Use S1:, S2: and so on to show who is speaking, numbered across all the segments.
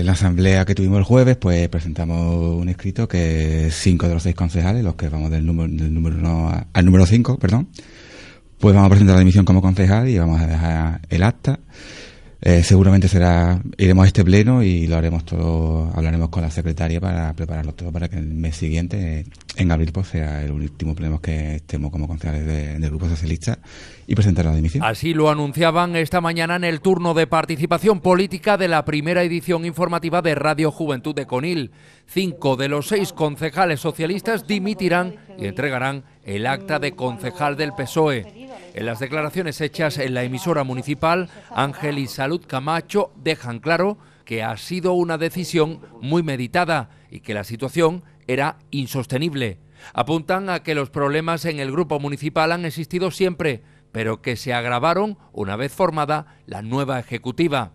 S1: En la asamblea que tuvimos el jueves, pues presentamos un escrito que cinco de los seis concejales, los que vamos del número, del número uno al número cinco, perdón, pues vamos a presentar la dimisión como concejal y vamos a dejar el acta eh, seguramente será iremos a este pleno y lo haremos todo, hablaremos con la secretaria para prepararlo todo para que el mes siguiente, en abril, pues sea el último pleno que estemos como concejales del Grupo Socialista y presentar la dimisión.
S2: Así lo anunciaban esta mañana en el turno de participación política de la primera edición informativa de Radio Juventud de Conil. Cinco de los seis concejales socialistas dimitirán y entregarán el acta de concejal del PSOE. En las declaraciones hechas en la emisora municipal, Ángel y Salud Camacho dejan claro que ha sido una decisión muy meditada y que la situación era insostenible. Apuntan a que los problemas en el grupo municipal han existido siempre, pero que se agravaron una vez formada la nueva ejecutiva.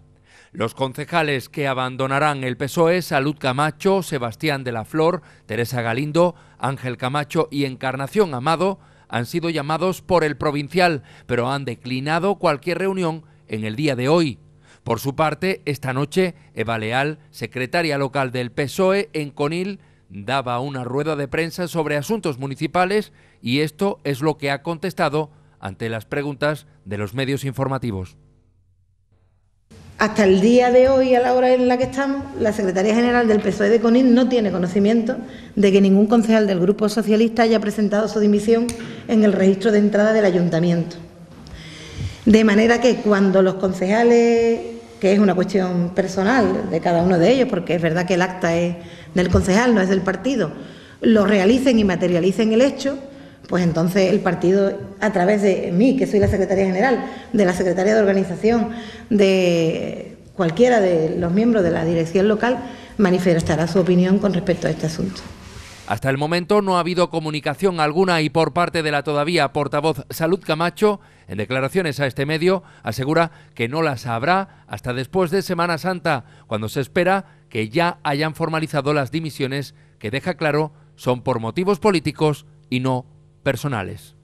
S2: Los concejales que abandonarán el PSOE, Salud Camacho, Sebastián de la Flor, Teresa Galindo, Ángel Camacho y Encarnación Amado, han sido llamados por el provincial, pero han declinado cualquier reunión en el día de hoy. Por su parte, esta noche, Eva Leal, secretaria local del PSOE en Conil, daba una rueda de prensa sobre asuntos municipales y esto es lo que ha contestado ante las preguntas de los medios informativos.
S3: Hasta el día de hoy, a la hora en la que estamos, la Secretaría General del PSOE de CONIN no tiene conocimiento de que ningún concejal del Grupo Socialista haya presentado su dimisión en el registro de entrada del Ayuntamiento. De manera que cuando los concejales, que es una cuestión personal de cada uno de ellos, porque es verdad que el acta es del concejal, no es del partido, lo realicen y materialicen el hecho, pues entonces el partido, a través de mí, que soy la secretaria general, de la secretaria de organización, de cualquiera de los miembros de la dirección local, manifestará su opinión con respecto a este asunto.
S2: Hasta el momento no ha habido comunicación alguna y por parte de la todavía portavoz Salud Camacho, en declaraciones a este medio, asegura que no las habrá hasta después de Semana Santa, cuando se espera que ya hayan formalizado las dimisiones que deja claro son por motivos políticos y no personales.